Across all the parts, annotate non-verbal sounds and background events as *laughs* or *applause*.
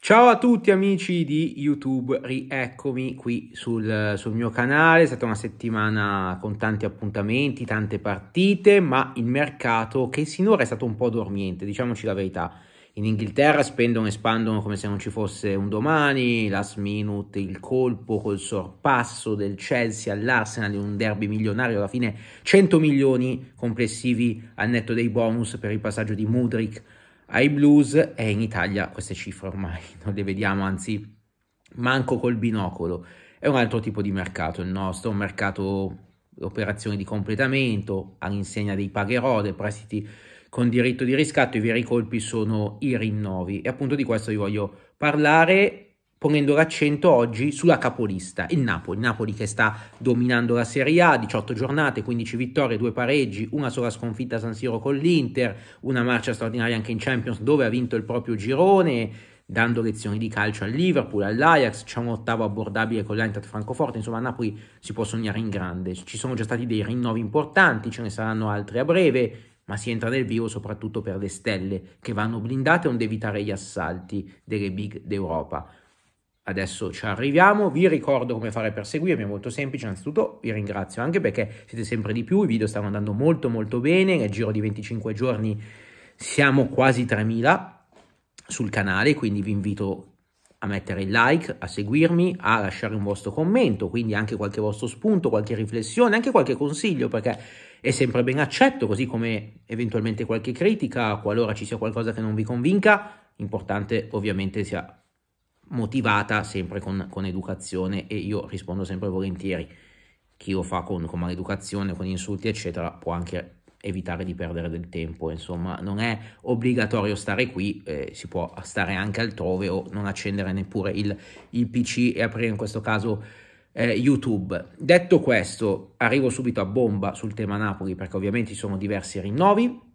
Ciao a tutti amici di YouTube, rieccomi qui sul, sul, mio canale, è stata una settimana con tanti appuntamenti, tante partite, ma il mercato che sinora è stato un po' dormiente, diciamoci la verità. In Inghilterra spendono e espandono come se non ci fosse un domani, last minute il colpo col sorpasso del Chelsea all'Arsenal in un derby milionario, alla fine 100 milioni complessivi al netto dei bonus per il passaggio di Mudrik ai blues e eh, in Italia queste cifre ormai *laughs* non le vediamo, anzi manco col binocolo. È un altro tipo di mercato il nostro, un mercato operazioni di completamento, all'insegna dei pagherò, dei prestiti con diritto di riscatto, i veri colpi sono i rinnovi e appunto di questo vi voglio parlare ponendo l'accento oggi sulla capolista, il Napoli, Napoli che sta dominando la Serie A, 18 giornate, 15 vittorie, 2 pareggi, una sola sconfitta a San Siro con l'Inter, una marcia straordinaria anche in Champions dove ha vinto il proprio girone, dando lezioni di calcio al Liverpool, all'Ajax, c'è un ottavo abbordabile con l'Eintracht Francoforte, insomma a Napoli si può sognare in grande, ci sono già stati dei rinnovi importanti, ce ne saranno altri a breve, ma si entra nel vivo soprattutto per le stelle, che vanno blindate onde evitare gli assalti delle big d'Europa. Adesso ci arriviamo, vi ricordo come fare per seguirmi, è molto semplice, innanzitutto vi ringrazio anche perché siete sempre di più, i video stanno andando molto molto bene, nel giro di 25 giorni siamo quasi 3.000 sul canale, quindi vi invito a mettere il like, a seguirmi, a lasciare un vostro commento, quindi anche qualche vostro spunto, qualche riflessione, anche qualche consiglio, perché è sempre ben accetto, così come eventualmente qualche critica, qualora ci sia qualcosa che non vi convinca, importante ovviamente sia motivata sempre con, con educazione e io rispondo sempre volentieri. Chi lo fa con, con maleducazione, con insulti, eccetera, può anche evitare di perdere del tempo, insomma non è obbligatorio stare qui, eh, si può stare anche altrove o non accendere neppure il, il PC e aprire in questo caso eh, YouTube. Detto questo, arrivo subito a bomba sul tema Napoli perché ovviamente ci sono diversi rinnovi,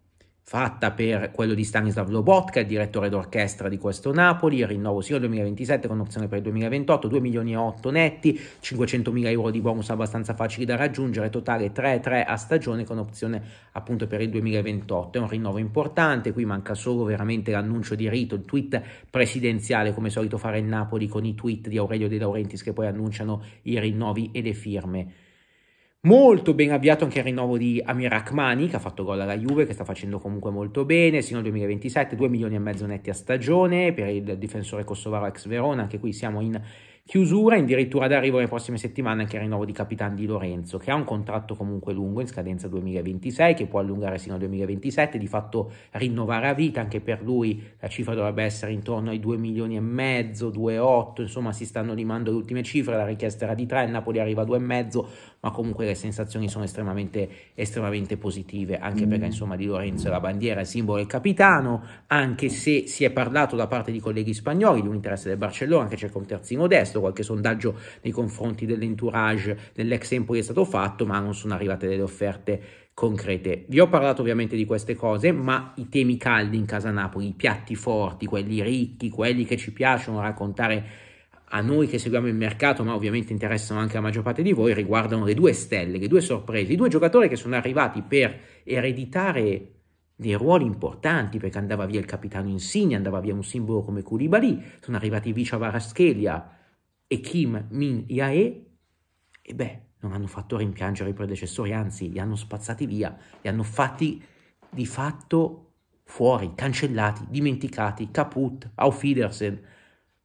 fatta per quello di Stanislav Lobotka, il direttore d'orchestra di questo Napoli, il rinnovo sia nel 2027 con opzione per il 2028, 2 milioni e 8 netti, 500 mila euro di bonus abbastanza facili da raggiungere, totale 3-3 a stagione con opzione appunto per il 2028, è un rinnovo importante, qui manca solo veramente l'annuncio di rito, il tweet presidenziale come solito fare il Napoli con i tweet di Aurelio De Laurentiis che poi annunciano i rinnovi e le firme. Molto ben avviato anche il rinnovo di Amir Akhmani che ha fatto gol alla Juve, che sta facendo comunque molto bene, sino al 2027, 2 milioni e mezzo netti a stagione per il difensore kosovaro ex Verona, anche qui siamo in Chiusura addirittura d'arrivo nelle prossime settimane anche il rinnovo di Capitan Di Lorenzo, che ha un contratto comunque lungo in scadenza 2026, che può allungare sino al 2027, di fatto rinnovare a vita, anche per lui la cifra dovrebbe essere intorno ai 2 milioni e mezzo, 2,8, insomma si stanno limando le ultime cifre, la richiesta era di 3, il Napoli arriva a 2,5, ma comunque le sensazioni sono estremamente, estremamente positive, anche mm. perché insomma Di Lorenzo è la bandiera, il simbolo del capitano, anche se si è parlato da parte di colleghi spagnoli di un interesse del Barcellona che cerca un terzino destro, chiesto, qualche sondaggio nei confronti dell'entourage dell'ex Empoli è stato fatto, ma non sono arrivate delle offerte concrete. Vi ho parlato ovviamente di queste cose, ma i temi caldi in casa Napoli, i piatti forti, quelli ricchi, quelli che ci piacciono raccontare a noi che seguiamo il mercato, ma ovviamente interessano anche la maggior parte di voi, riguardano le due stelle, le due sorprese, i due giocatori che sono arrivati per ereditare dei ruoli importanti perché andava via il capitano Insigne, andava via un simbolo come Koulibaly, sono arrivati Vicia Varaschelia e Kim Min Yae, e beh, non hanno fatto rimpiangere i predecessori, anzi, li hanno spazzati via, li hanno fatti di fatto fuori, cancellati, dimenticati, caput, auf Wiedersehen.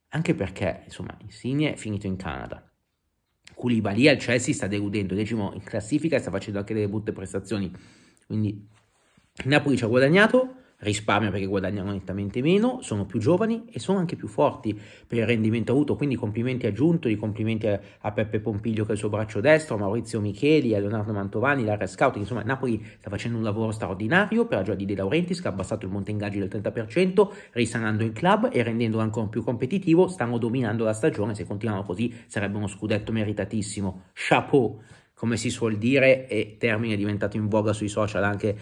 Anche perché, insomma, Insigne è finito in Canada. Koulibaly al Chelsea sta deludendo, decimo in classifica e sta facendo anche delle brutte prestazioni. Quindi Napoli ci ha guadagnato, risparmio perché guadagnano nettamente meno, sono più giovani e sono anche più forti per il rendimento avuto, quindi complimenti a Giunto, complimenti a, Peppe Pompiglio che è il suo braccio destro, a Maurizio Micheli, a Leonardo Mantovani, l'area scout. insomma Napoli sta facendo un lavoro straordinario per la gioia di De Laurentiis che ha abbassato il monte ingaggi del 30%, risanando il club e rendendolo ancora più competitivo, stanno dominando la stagione, se continuano così sarebbe uno scudetto meritatissimo, chapeau! come si suol dire, e termine diventato in voga sui social anche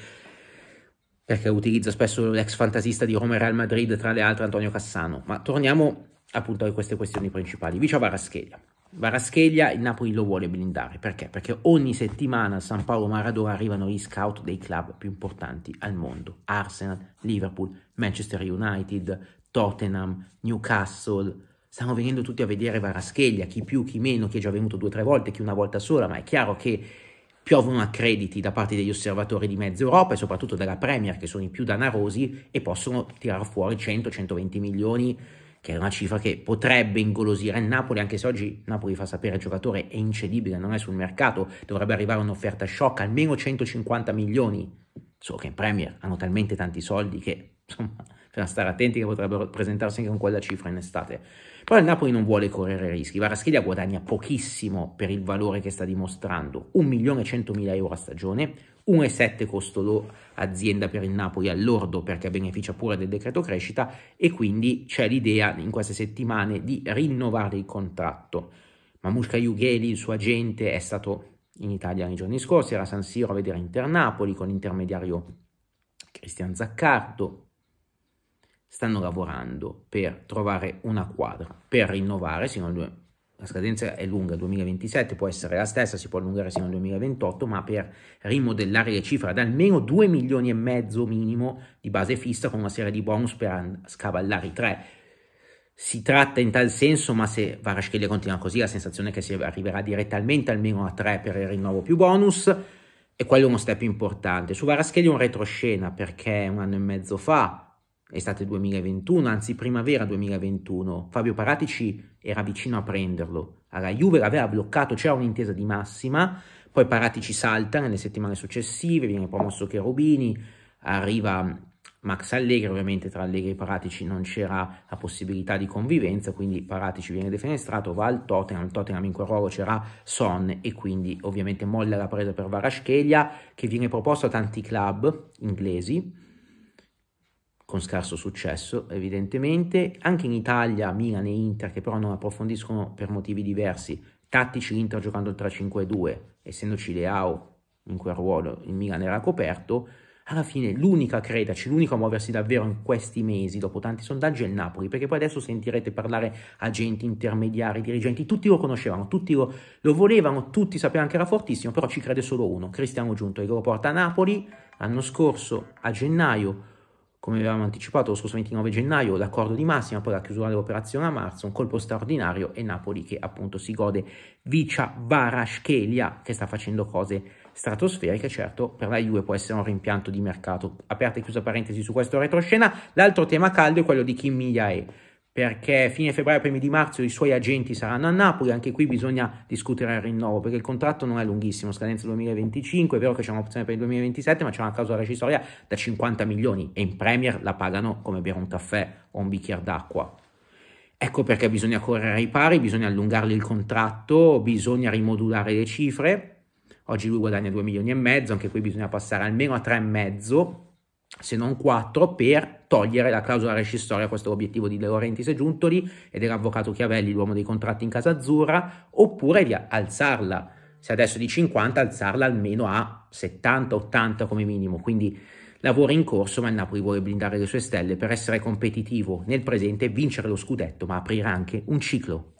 perché utilizza spesso l'ex fantasista di Roma e Real Madrid, tra le altre Antonio Cassano. Ma torniamo appunto a queste questioni principali. Vicio a Varascheglia. Varascheglia il Napoli lo vuole blindare, perché? Perché ogni settimana a San Paolo Maradona arrivano gli scout dei club più importanti al mondo. Arsenal, Liverpool, Manchester United, Tottenham, Newcastle. Stanno venendo tutti a vedere Varascheglia, chi più, chi meno, chi è già venuto due o tre volte, chi una volta sola, ma è chiaro che Piovono accrediti da parte degli osservatori di mezza Europa e soprattutto della Premier, che sono i più danarosi e possono tirare fuori 100-120 milioni, che è una cifra che potrebbe ingolosire il Napoli, anche se oggi Napoli fa sapere il giocatore è incedibile, non è sul mercato, dovrebbe arrivare un'offerta shock, almeno 150 milioni. Solo che in Premier hanno talmente tanti soldi che insomma, bisogna stare attenti che potrebbero presentarsi anche con quella cifra in estate. Però il Napoli non vuole correre rischi, Varaschiglia guadagna pochissimo per il valore che sta dimostrando, 1.100.000 euro a stagione, 1,7 costo azienda per il Napoli all'ordo perché beneficia pure del decreto crescita e quindi c'è l'idea in queste settimane di rinnovare il contratto. Mamushka Jugheli, il suo agente, è stato in Italia nei giorni scorsi, era a San Siro a vedere Inter Napoli con l'intermediario Cristian Zaccardo, stanno lavorando per trovare una quadra, per rinnovare sino al 2027 la scadenza è lunga, 2027 può essere la stessa, si può allungare sino al 2028, ma per rimodellare le cifre ad almeno 2 milioni e mezzo minimo di base fissa con una serie di bonus per scavallare i 3. Si tratta in tal senso, ma se Varaschelia continua così, la sensazione è che si arriverà direttamente almeno a 3 per il rinnovo più bonus, e quello è uno step importante. Su Varaschelia è un retroscena, perché un anno e mezzo fa estate 2021, anzi primavera 2021, Fabio Paratici era vicino a prenderlo. Alla Juve l'aveva bloccato, c'era un'intesa di massima, poi Paratici salta nelle settimane successive, viene promosso Cherubini, arriva Max Allegri, ovviamente tra Allegri e Paratici non c'era la possibilità di convivenza, quindi Paratici viene defenestrato, va al Tottenham, al Tottenham in quel ruolo c'era Son e quindi ovviamente molla la presa per Varaschelia, che viene proposto a tanti club inglesi, con scarso successo evidentemente, anche in Italia Milan e Inter che però non approfondiscono per motivi diversi, tattici Inter giocando il 3-5-2, essendoci Leao in quel ruolo, il Milan era coperto, alla fine l'unica credaci, crederci, l'unico a muoversi davvero in questi mesi, dopo tanti sondaggi, è il Napoli, perché poi adesso sentirete parlare agenti intermediari, dirigenti, tutti lo conoscevano, tutti lo, lo volevano, tutti sapevano che era fortissimo, però ci crede solo uno, Cristiano Giunto, che lo porta a Napoli l'anno scorso, a gennaio, come avevamo anticipato lo scorso 29 gennaio, l'accordo di massima, poi la chiusura dell'operazione a marzo, un colpo straordinario e Napoli che appunto si gode Vicia Varaschelia che sta facendo cose stratosferiche, certo per la Juve può essere un rimpianto di mercato. Aperta e chiusa parentesi su questo retroscena, l'altro tema caldo è quello di Kim Migliae perché fine febbraio, primi di marzo i suoi agenti saranno a Napoli, anche qui bisogna discutere il rinnovo, perché il contratto non è lunghissimo, scadenza 2025, è vero che c'è un'opzione per il 2027, ma c'è una causa recisoria da 50 milioni e in Premier la pagano come bere un caffè o un bicchiere d'acqua. Ecco perché bisogna correre ai pari, bisogna allungargli il contratto, bisogna rimodulare le cifre. Oggi lui guadagna 2 milioni e mezzo, anche qui bisogna passare almeno a 3,5 se non 4, per togliere la clausola rescissoria, questo è l'obiettivo di De Laurentiis e Giuntoli e dell'avvocato Chiavelli, l'uomo dei contratti in casa azzurra, oppure di alzarla, se adesso di 50, alzarla almeno a 70-80 come minimo, quindi lavoro in corso, ma il Napoli vuole blindare le sue stelle per essere competitivo nel presente, vincere lo scudetto, ma aprire anche un ciclo.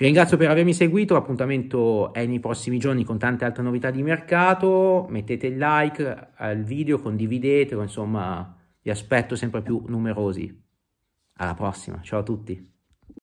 Vi ringrazio per avermi seguito, l'appuntamento è nei prossimi giorni con tante altre novità di mercato, mettete like al video, condividetelo, insomma vi aspetto sempre più numerosi. Alla prossima, ciao a tutti!